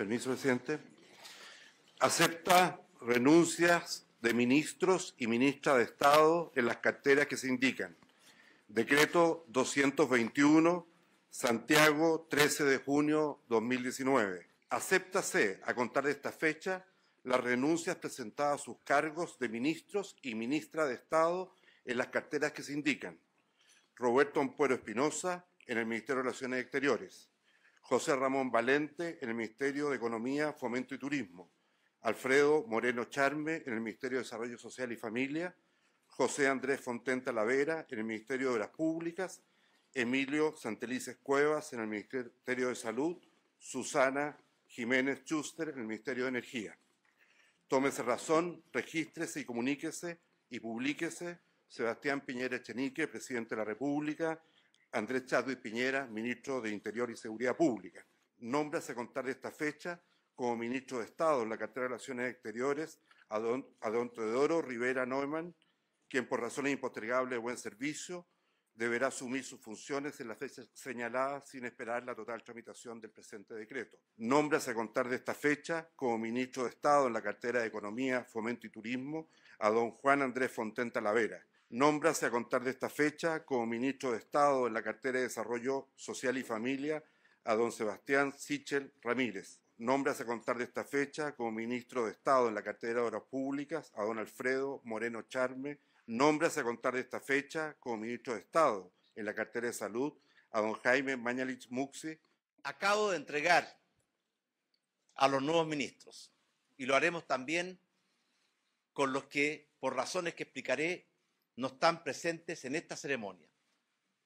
permiso, presidente, acepta renuncias de ministros y ministras de Estado en las carteras que se indican. Decreto 221, Santiago, 13 de junio 2019. Acéptase, a contar de esta fecha, las renuncias presentadas a sus cargos de ministros y ministra de Estado en las carteras que se indican. Roberto Ampuero Espinosa, en el Ministerio de Relaciones Exteriores. José Ramón Valente en el Ministerio de Economía, Fomento y Turismo, Alfredo Moreno Charme en el Ministerio de Desarrollo Social y Familia, José Andrés Fontenta Lavera, en el Ministerio de Obras Públicas, Emilio Santelices Cuevas en el Ministerio de Salud, Susana Jiménez Schuster en el Ministerio de Energía. Tómese razón, regístrese y comuníquese y publíquese. Sebastián Piñera Echenique, presidente de la República, Andrés Chadwick Piñera, ministro de Interior y Seguridad Pública. Nómbrase a contar de esta fecha como ministro de Estado en la cartera de Relaciones Exteriores a don, Teodoro Rivera Neumann, quien por razones impostergables de buen servicio deberá asumir sus funciones en las fechas señaladas sin esperar la total tramitación del presente decreto. Nómbrase a contar de esta fecha como ministro de Estado en la cartera de Economía, Fomento y Turismo a don Juan Andrés Fontenta Talavera, Nómbrase a contar de esta fecha como ministro de Estado en la cartera de Desarrollo Social y Familia a don Sebastián Sichel Ramírez. Nómbrase a contar de esta fecha como ministro de Estado en la cartera de Obras Públicas a don Alfredo Moreno Charme. Nómbrase a contar de esta fecha como ministro de Estado en la cartera de Salud a don Jaime Mañalich Muxi. Acabo de entregar a los nuevos ministros y lo haremos también con los que, por razones que explicaré, no están presentes en esta ceremonia.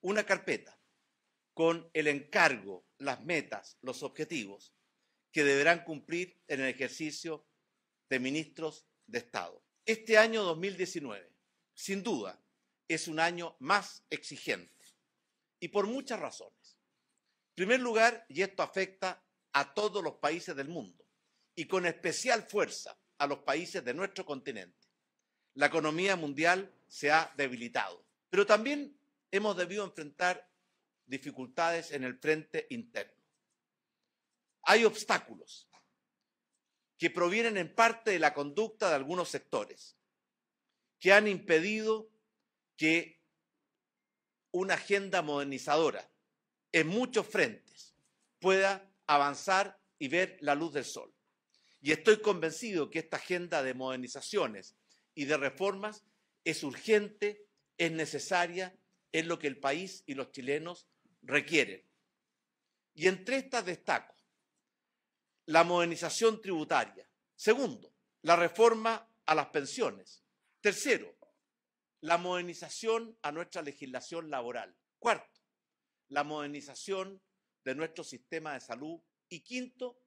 Una carpeta con el encargo, las metas, los objetivos que deberán cumplir en el ejercicio de ministros de Estado. Este año 2019, sin duda, es un año más exigente y por muchas razones. En primer lugar, y esto afecta a todos los países del mundo y con especial fuerza a los países de nuestro continente, la economía mundial se ha debilitado. Pero también hemos debido enfrentar dificultades en el frente interno. Hay obstáculos que provienen en parte de la conducta de algunos sectores, que han impedido que una agenda modernizadora en muchos frentes pueda avanzar y ver la luz del sol. Y estoy convencido que esta agenda de modernizaciones y de reformas es urgente, es necesaria, es lo que el país y los chilenos requieren. Y entre estas destaco la modernización tributaria. Segundo, la reforma a las pensiones. Tercero, la modernización a nuestra legislación laboral. Cuarto, la modernización de nuestro sistema de salud. Y quinto,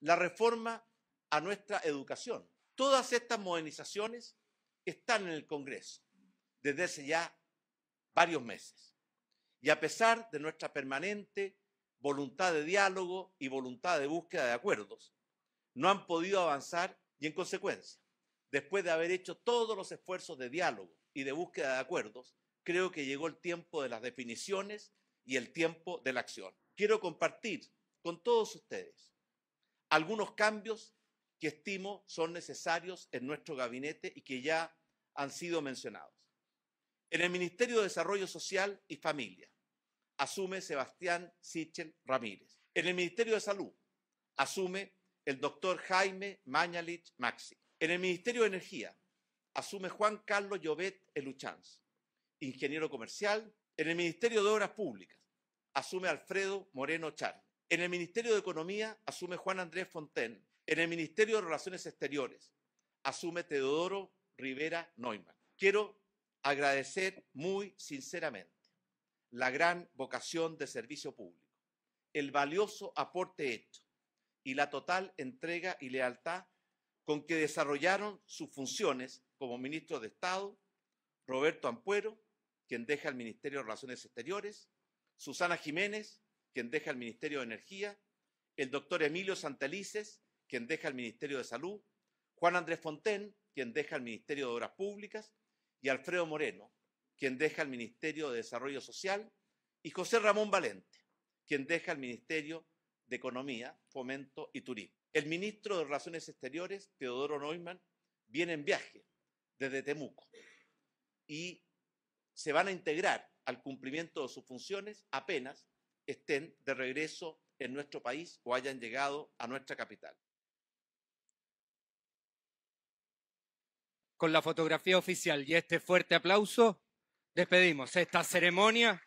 la reforma a nuestra educación. Todas estas modernizaciones están en el Congreso desde hace ya varios meses. Y a pesar de nuestra permanente voluntad de diálogo y voluntad de búsqueda de acuerdos, no han podido avanzar y en consecuencia, después de haber hecho todos los esfuerzos de diálogo y de búsqueda de acuerdos, creo que llegó el tiempo de las definiciones y el tiempo de la acción. Quiero compartir con todos ustedes algunos cambios que estimo son necesarios en nuestro gabinete y que ya han sido mencionados. En el Ministerio de Desarrollo Social y Familia asume Sebastián Sichel Ramírez. En el Ministerio de Salud asume el doctor Jaime Mañalich Maxi. En el Ministerio de Energía asume Juan Carlos Llobet Eluchanz, ingeniero comercial. En el Ministerio de Obras Públicas asume Alfredo Moreno Char. En el Ministerio de Economía asume Juan Andrés Fontaine. En el Ministerio de Relaciones Exteriores asume Teodoro Rivera Neumann. Quiero agradecer muy sinceramente la gran vocación de servicio público, el valioso aporte hecho y la total entrega y lealtad con que desarrollaron sus funciones como ministro de Estado Roberto Ampuero, quien deja el Ministerio de Relaciones Exteriores, Susana Jiménez, quien deja el Ministerio de Energía, el doctor Emilio Santelices, quien deja el Ministerio de Salud, Juan Andrés Fontén, quien deja el Ministerio de Obras Públicas, y Alfredo Moreno, quien deja el Ministerio de Desarrollo Social, y José Ramón Valente, quien deja el Ministerio de Economía, Fomento y Turismo. El ministro de Relaciones Exteriores, Teodoro Neumann, viene en viaje desde Temuco y se van a integrar al cumplimiento de sus funciones apenas estén de regreso en nuestro país o hayan llegado a nuestra capital. con la fotografía oficial y este fuerte aplauso, despedimos esta ceremonia.